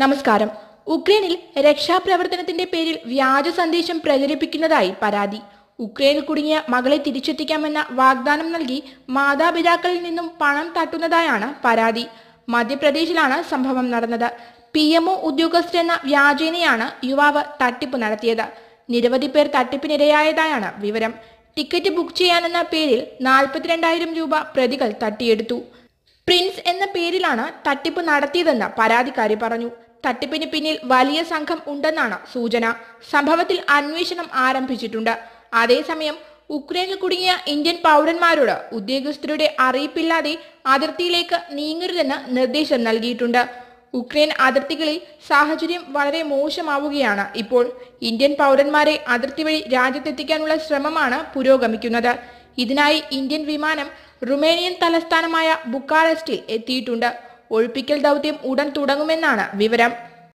നമസ്കാരം ഉക്രൈനിൽ രക്ഷാപ്രവർത്തനത്തിന്റെ പേരിൽ വ്യാജ സന്ദേശം പ്രചരിപ്പിക്കുന്നതായി പരാതി ഉക്രൈനിൽ കുടുങ്ങിയ മകളെ തിരിച്ചെത്തിക്കാമെന്ന വാഗ്ദാനം നൽകി മാതാപിതാക്കളിൽ നിന്നും പണം തട്ടുന്നതായാണ് പരാതി മധ്യപ്രദേശിലാണ് സംഭവം നടന്നത് പി എംഒ ഒ എന്ന വ്യാജേനയാണ് യുവാവ് തട്ടിപ്പ് നടത്തിയത് നിരവധി പേർ തട്ടിപ്പിനിരയായതായാണ് വിവരം ടിക്കറ്റ് ബുക്ക് ചെയ്യാനെന്ന പേരിൽ നാൽപ്പത്തിരണ്ടായിരം രൂപ പ്രതികൾ തട്ടിയെടുത്തു പ്രിൻസ് എന്ന പേരിലാണ് തട്ടിപ്പ് നടത്തിയതെന്ന് പരാതിക്കാരി പറഞ്ഞു തട്ടിപ്പിന് പിന്നിൽ വലിയ സംഘം ഉണ്ടെന്നാണ് സൂചന സംഭവത്തിൽ അന്വേഷണം ആരംഭിച്ചിട്ടുണ്ട് അതേസമയം ഉക്രൈനിൽ കുടുങ്ങിയ ഇന്ത്യൻ പൗരന്മാരോട് ഉദ്യോഗസ്ഥരുടെ അറിയിപ്പില്ലാതെ അതിർത്തിയിലേക്ക് നീങ്ങരുതെന്ന് നിർദ്ദേശം നൽകിയിട്ടുണ്ട് ഉക്രൈൻ അതിർത്തികളിൽ സാഹചര്യം വളരെ മോശമാവുകയാണ് ഇപ്പോൾ ഇന്ത്യൻ പൗരന്മാരെ അതിർത്തി വഴി രാജ്യത്തെത്തിക്കാനുള്ള ശ്രമമാണ് പുരോഗമിക്കുന്നത് ഇതിനായി ഇന്ത്യൻ വിമാനം റുമേനിയൻ തലസ്ഥാനമായ ബുക്കാറസ്റ്റിൽ എത്തിയിട്ടുണ്ട് ഒഴിപ്പിക്കൽ ദൗത്യം ഉടൻ തുടങ്ങുമെന്നാണ് വിവരം